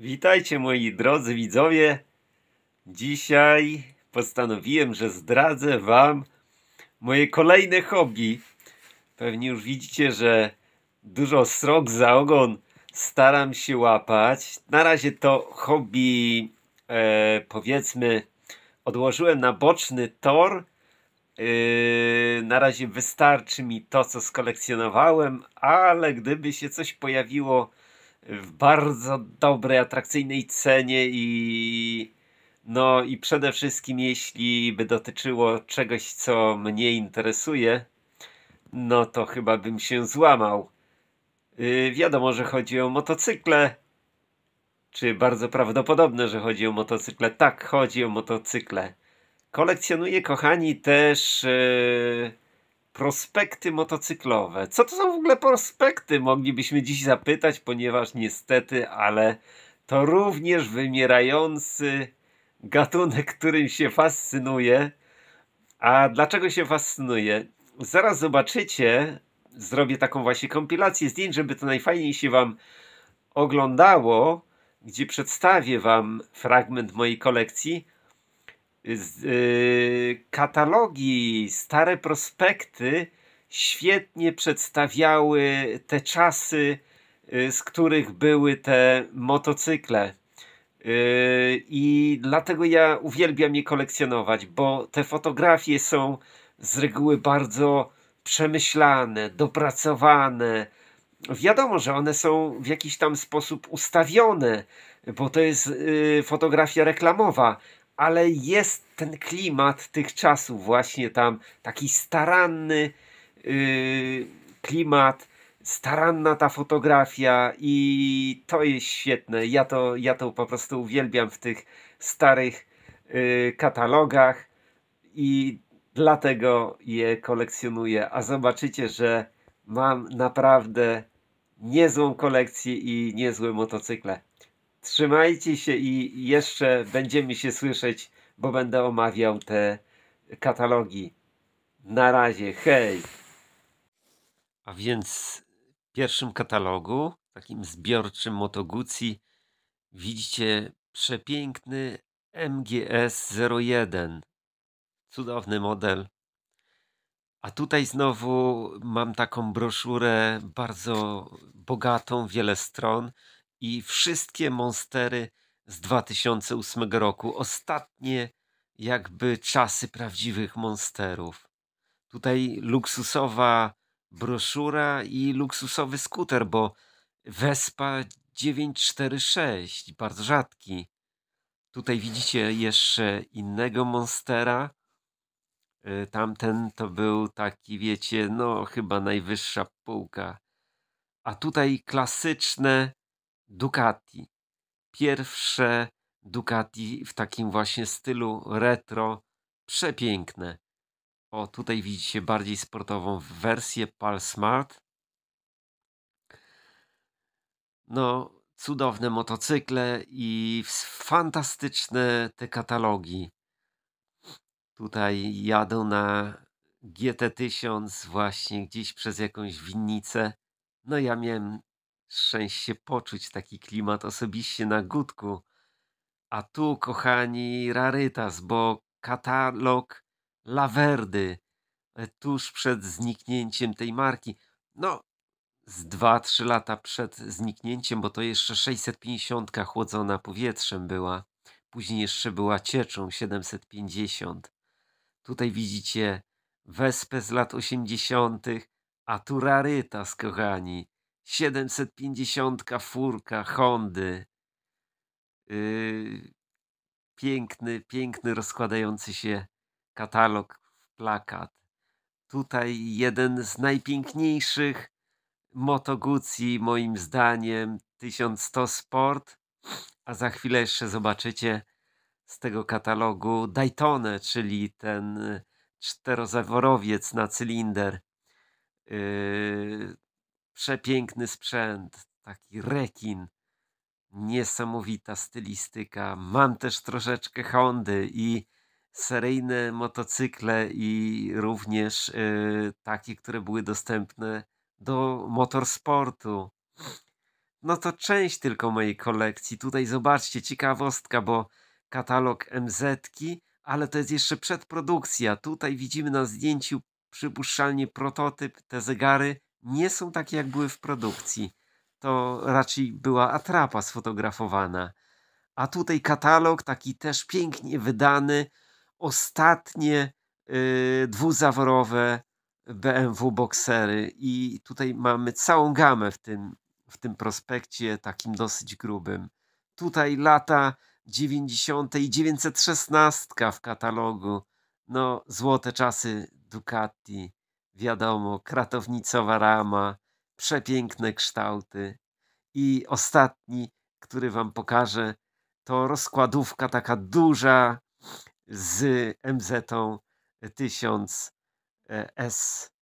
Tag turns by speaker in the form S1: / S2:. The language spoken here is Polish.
S1: Witajcie moi drodzy widzowie. Dzisiaj postanowiłem, że zdradzę Wam moje kolejne hobby. Pewnie już widzicie, że dużo srok za ogon staram się łapać. Na razie to hobby e, powiedzmy odłożyłem na boczny tor. E, na razie wystarczy mi to, co skolekcjonowałem, ale gdyby się coś pojawiło w bardzo dobrej, atrakcyjnej cenie i no i przede wszystkim jeśli by dotyczyło czegoś, co mnie interesuje, no to chyba bym się złamał. Yy, wiadomo, że chodzi o motocykle. Czy bardzo prawdopodobne, że chodzi o motocykle? Tak, chodzi o motocykle. Kolekcjonuję, kochani, też yy, Prospekty motocyklowe. Co to są w ogóle prospekty? Moglibyśmy dziś zapytać, ponieważ niestety, ale to również wymierający gatunek, którym się fascynuje. A dlaczego się fascynuje? Zaraz zobaczycie. Zrobię taką właśnie kompilację zdjęć, żeby to najfajniej się Wam oglądało, gdzie przedstawię Wam fragment mojej kolekcji z, y, katalogi, stare prospekty świetnie przedstawiały te czasy, y, z których były te motocykle. Y, I dlatego ja uwielbiam je kolekcjonować, bo te fotografie są z reguły bardzo przemyślane, dopracowane. Wiadomo, że one są w jakiś tam sposób ustawione, bo to jest y, fotografia reklamowa, ale jest ten klimat tych czasów właśnie tam, taki staranny yy, klimat, staranna ta fotografia i to jest świetne. Ja to, ja to po prostu uwielbiam w tych starych yy, katalogach i dlatego je kolekcjonuję. A zobaczycie, że mam naprawdę niezłą kolekcję i niezłe motocykle. Trzymajcie się i jeszcze będziemy się słyszeć, bo będę omawiał te katalogi. Na razie, hej! A więc w pierwszym katalogu, takim zbiorczym Motoguci, widzicie przepiękny MGS 01. Cudowny model. A tutaj znowu mam taką broszurę bardzo bogatą, wiele stron i wszystkie monstery z 2008 roku. Ostatnie jakby czasy prawdziwych monsterów. Tutaj luksusowa broszura i luksusowy skuter, bo Vespa 946, bardzo rzadki. Tutaj widzicie jeszcze innego monstera. Y, tamten to był taki, wiecie, no chyba najwyższa półka. A tutaj klasyczne Ducati. Pierwsze Ducati w takim właśnie stylu retro, przepiękne. O, tutaj widzicie bardziej sportową wersję Pal Smart. No, cudowne motocykle i fantastyczne te katalogi. Tutaj jadą na GT1000 właśnie gdzieś przez jakąś winnicę. No ja miałem szczęście poczuć taki klimat osobiście na Gutku. A tu, kochani, rarytas, bo katalog Lawerdy e, tuż przed zniknięciem tej marki. No, z 2-3 lata przed zniknięciem, bo to jeszcze 650 chłodzona powietrzem była. Później jeszcze była cieczą 750. Tutaj widzicie wespę z lat 80., a tu rarytas, kochani. 750 furka Hondy. Yy, piękny, piękny rozkładający się katalog, plakat. Tutaj jeden z najpiękniejszych Moto Guzzi moim zdaniem 1100 Sport, a za chwilę jeszcze zobaczycie z tego katalogu Daytonę, czyli ten czterozaworowiec na cylinder. Yy, Przepiękny sprzęt, taki rekin, niesamowita stylistyka. Mam też troszeczkę Hondy i seryjne motocykle i również y, takie, które były dostępne do motorsportu. No to część tylko mojej kolekcji. Tutaj zobaczcie, ciekawostka, bo katalog mz ale to jest jeszcze przedprodukcja. Tutaj widzimy na zdjęciu przypuszczalnie prototyp, te zegary nie są takie, jak były w produkcji. To raczej była atrapa sfotografowana. A tutaj katalog taki też pięknie wydany. Ostatnie y, dwuzaworowe BMW Boxery i tutaj mamy całą gamę w tym, w tym prospekcie takim dosyć grubym. Tutaj lata 90. i 916 w katalogu. No, złote czasy Ducati wiadomo, kratownicowa rama, przepiękne kształty. I ostatni, który wam pokażę, to rozkładówka taka duża z MZ-tą 1000 S